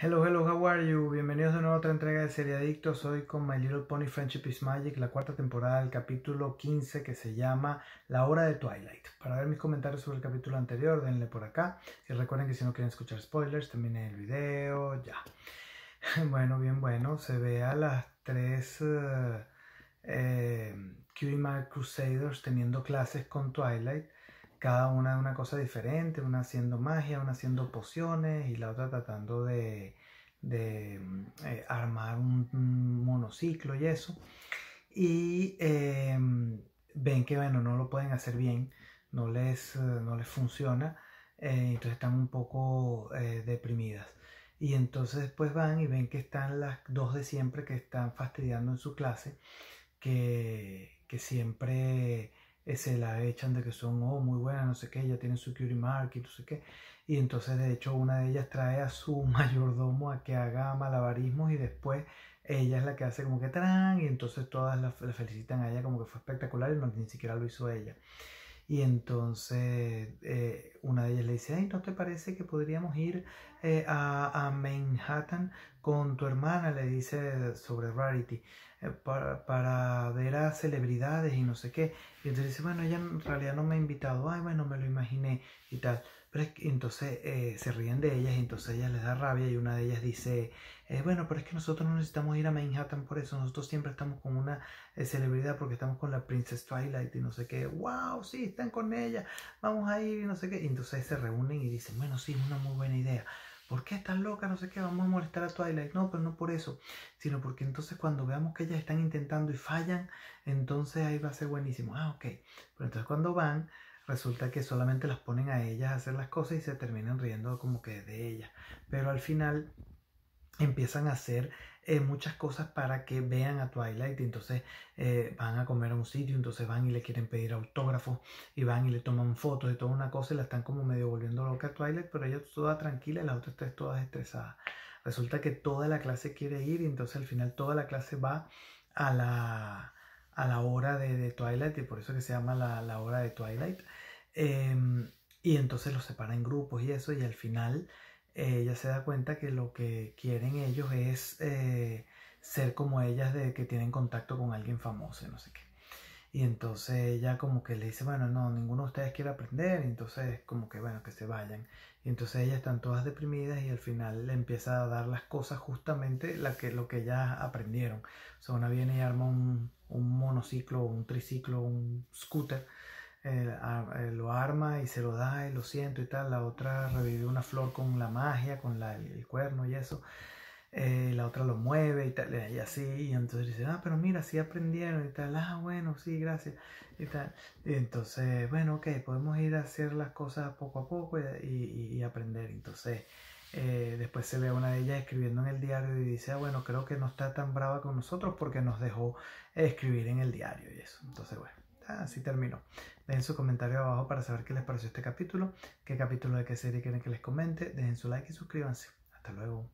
Hello, hello, how are you? Bienvenidos de nuevo a otra entrega de Serie Adictos. Hoy con My Little Pony Friendship is Magic, la cuarta temporada del capítulo 15 que se llama La Hora de Twilight. Para ver mis comentarios sobre el capítulo anterior, denle por acá. Y recuerden que si no quieren escuchar spoilers, también el video, ya. Bueno, bien, bueno. Se ve a las tres eh, eh Crusaders teniendo clases con Twilight cada una de una cosa diferente, una haciendo magia, una haciendo pociones y la otra tratando de, mm, eh, armar un, monociclo y eso. Y em, ven que, bueno, no lo pueden hacer bien, no les, eh, no les funciona, eh, entonces están un poco deprimidas. Y entonces pues van y ven que están las dos de siempre que están fastidiando en su clase, que, que siempre se la echan de que son oh, muy buenas, no sé qué, ya tienen su cutie mark y no sé qué. Y entonces, de hecho, una de ellas trae a su mayordomo a que haga malabarismos y después ella es la que hace como que tran y entonces todas la, felicitan a ella como que fue espectacular y no, ni siquiera lo hizo ella. Y entonces eh, una de ellas le dice, ¿no te parece que podríamos ir eh, a, Manhattan con tu hermana? Le dice sobre Rarity, eh, para, para, ver a celebridades y no sé qué. Y entonces dice, bueno, ella en realidad no me ha invitado, ay, bueno, me lo imaginé y tal. Pero entonces eh, se ríen de ellas y entonces ellas les da rabia y una de ellas dice, eh, bueno, pero es que nosotros no necesitamos ir a Manhattan por eso, nosotros siempre estamos con una eh, celebridad porque estamos con la Princess Twilight y no sé qué, wow, sí, están con ella, vamos a ir y no sé qué. Y entonces se reúnen y dicen, bueno, sí, es una muy buena idea. ¿Por qué estás loca? No sé qué, vamos a molestar a Twilight. No, pero no por eso, sino porque entonces cuando veamos que ellas están intentando y fallan, entonces ahí va a ser buenísimo. Ah, ok. Pero entonces cuando van, resulta que solamente las ponen a ellas a hacer las cosas y se terminan riendo como que de ellas. Pero al final empiezan a hacer eh, muchas cosas para que vean a Twilight y entonces eh, van a comer a un sitio, entonces van y le quieren pedir autógrafos y van y le toman fotos de toda una cosa y la están como medio volviendo loca a Twilight, pero ella toda tranquila y las otras tres todas estresadas. Resulta que toda la clase quiere ir y entonces al final toda la clase va a la a la hora de, Twilight, y por eso que se llama la, hora de Twilight. Em, y entonces los separa en grupos y eso, y al final eh, ella se da cuenta que lo que quieren ellos es eh, ser como ellas de que tienen contacto con alguien famoso, no sé qué. Y entonces ella como que le dice, bueno, no, ninguno de ustedes quiere aprender, entonces como que, bueno, que se vayan. Y entonces ellas están todas deprimidas y al final le empieza a dar las cosas justamente la que, lo que ellas aprendieron. O sea, una viene y arma un, un monociclo, un triciclo, un scooter, eh, eh, lo arma y se lo da y lo siento y tal. La otra revive una flor con la magia, con la, el cuerno y eso. Eh, la otra lo mueve y tal, y así, y entonces dice, ah, pero mira, sí aprendieron y tal, ah, bueno, sí, gracias, y tal. Y entonces, bueno, ok, podemos ir a hacer las cosas poco a poco y, y, aprender. Entonces, eh, después se ve a una de ellas escribiendo en el diario y dice, ah, bueno, creo que no está tan brava con nosotros porque nos dejó escribir en el diario y eso. Entonces, bueno, así terminó. Dejen su comentario abajo para saber qué les pareció este capítulo, qué capítulo de qué serie quieren que les comente. Dejen su like y suscríbanse. Hasta luego.